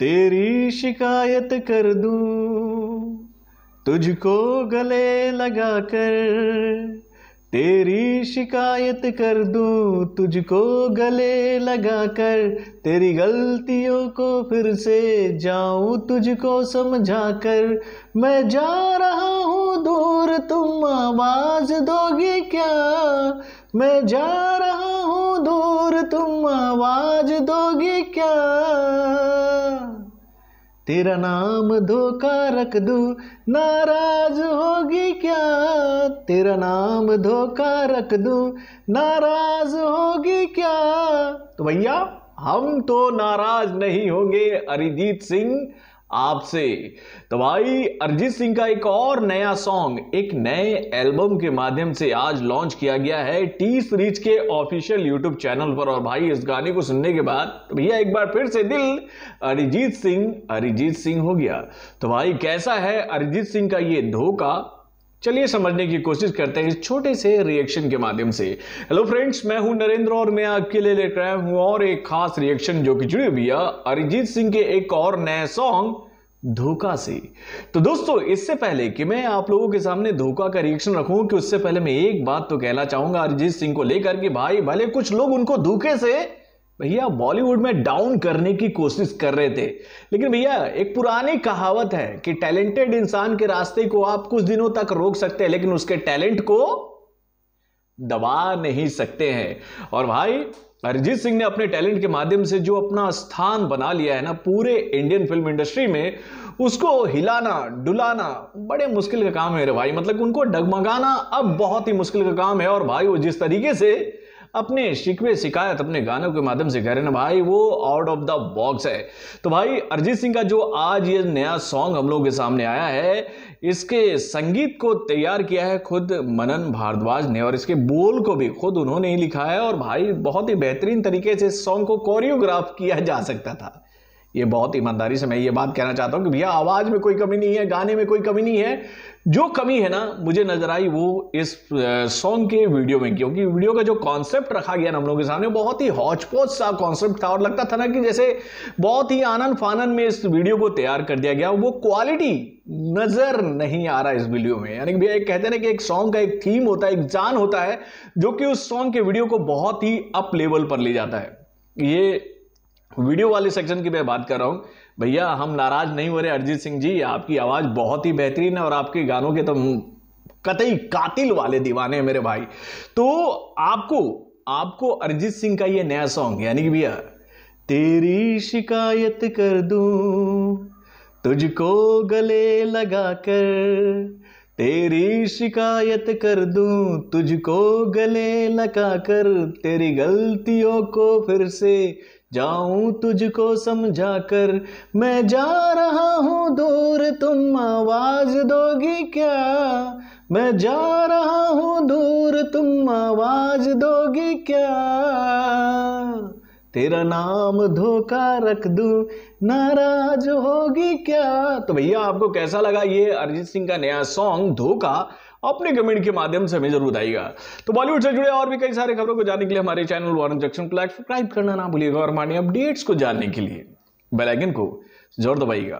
तेरी शिकायत कर दूँ तुझको गले लगा कर तेरी शिकायत कर दूँ तुझको गले लगा कर तेरी गलतियों को फिर से जाऊँ तुझको समझा कर मैं जा रहा हूँ दूर तुम आवाज़ दोगे क्या मैं जा रहा हूँ दूर तुम आवाज़ दोगे क्या तेरा नाम धोखा रख दू नाराज होगी क्या तेरा नाम धोखा रख दू नाराज होगी क्या तो भैया हम तो नाराज नहीं होंगे अरिजीत सिंह आपसे तो भाई अरिजीत सिंह का एक और नया सॉन्ग एक नए एल्बम के माध्यम से आज लॉन्च किया गया है टी सीरीज के ऑफिशियल यूट्यूब चैनल पर और भाई इस गाने को सुनने के बाद तो भैया एक बार फिर से दिल अरिजीत सिंह अरिजीत सिंह हो गया तो भाई कैसा है अरिजीत सिंह का ये धोखा चलिए समझने की कोशिश करते हैं इस छोटे से रिएक्शन के माध्यम से हेलो फ्रेंड्स मैं हूं नरेंद्र और मैं आपके लिए लेकर आया हूं और एक खास रिएक्शन जो कि जुड़े है अरिजीत सिंह के एक और नए सॉन्ग धोखा से तो दोस्तों इससे पहले कि मैं आप लोगों के सामने धोखा का रिएक्शन रखूं कि उससे पहले मैं एक बात तो कहना चाहूंगा अरिजीत सिंह को लेकर कि भाई भले कुछ लोग उनको धोखे से भैया बॉलीवुड में डाउन करने की कोशिश कर रहे थे लेकिन भैया एक पुरानी कहावत है कि टैलेंटेड इंसान के रास्ते को आप कुछ दिनों तक रोक सकते हैं लेकिन उसके टैलेंट को दबा नहीं सकते हैं और भाई अरिजीत सिंह ने अपने टैलेंट के माध्यम से जो अपना स्थान बना लिया है ना पूरे इंडियन फिल्म इंडस्ट्री में उसको हिलाना डुलाना बड़े मुश्किल का काम है रे भाई मतलब उनको डगमगाना अब बहुत ही मुश्किल का काम है और भाई वो जिस तरीके से अपने शिकवे शिकायत अपने गानों के माध्यम से कह रहे ना भाई वो आउट ऑफ द बॉक्स है तो भाई अरिजीत सिंह का जो आज ये नया सॉन्ग हम लोगों के सामने आया है इसके संगीत को तैयार किया है खुद मनन भारद्वाज ने और इसके बोल को भी खुद उन्होंने ही लिखा है और भाई बहुत ही बेहतरीन तरीके से इस सॉन्ग को कोरियोग्राफ किया जा सकता था ये बहुत ईमानदारी से मैं ये बात कहना चाहता हूँ कि भैया आवाज़ में कोई कमी नहीं है गाने में कोई कमी नहीं है जो कमी है ना मुझे नज़र आई वो इस सॉन्ग के वीडियो में क्योंकि वीडियो का जो कॉन्सेप्ट रखा गया ना हम लोगों के सामने बहुत ही हॉचपोच सा कॉन्सेप्ट था और लगता था ना कि जैसे बहुत ही आनंद फानंद में इस वीडियो को तैयार कर दिया गया वो क्वालिटी नजर नहीं आ रहा इस वीडियो में यानी कि भैया एक कहते ना कि एक सॉन्ग का एक थीम होता है एक जान होता है जो कि उस सॉन्ग के वीडियो को बहुत ही अप लेवल पर ले जाता है ये वीडियो वाले सेक्शन की मैं बात कर रहा हूँ भैया हम नाराज नहीं हो रहे अरिजीत सिंह जी आपकी आवाज़ बहुत ही बेहतरीन है और आपके गानों के तो कतई कातिल वाले दीवाने हैं मेरे भाई तो आपको आपको अरिजीत सिंह का ये नया सॉन्ग यानी कि भैया तेरी शिकायत कर दूं तुझको गले लगा कर तेरी शिकायत कर दूं तुझको गले लगा कर तेरी गलतियों को फिर से जाऊं तुझको समझा कर मैं जा रहा हूँ दूर तुम आवाज दोगी क्या मैं जा रहा हूँ दूर तुम आवाज दोगी क्या तेरा नाम धोखा रख दूं नाराज होगी क्या तो भैया आपको कैसा लगा ये अरिजीत सिंह का नया सॉन्ग धोखा अपने कमेंट के माध्यम से हमें जरूर बताइएगा तो बॉलीवुड से जुड़े और भी कई सारे खबरों को जानने के लिए हमारे चैनल वॉर जंक्शन को लाइक सब्सक्राइब करना ना भूलिएगा और हमारे अपडेट्स को जानने के लिए बेलाइकन को जरूर दबाइएगा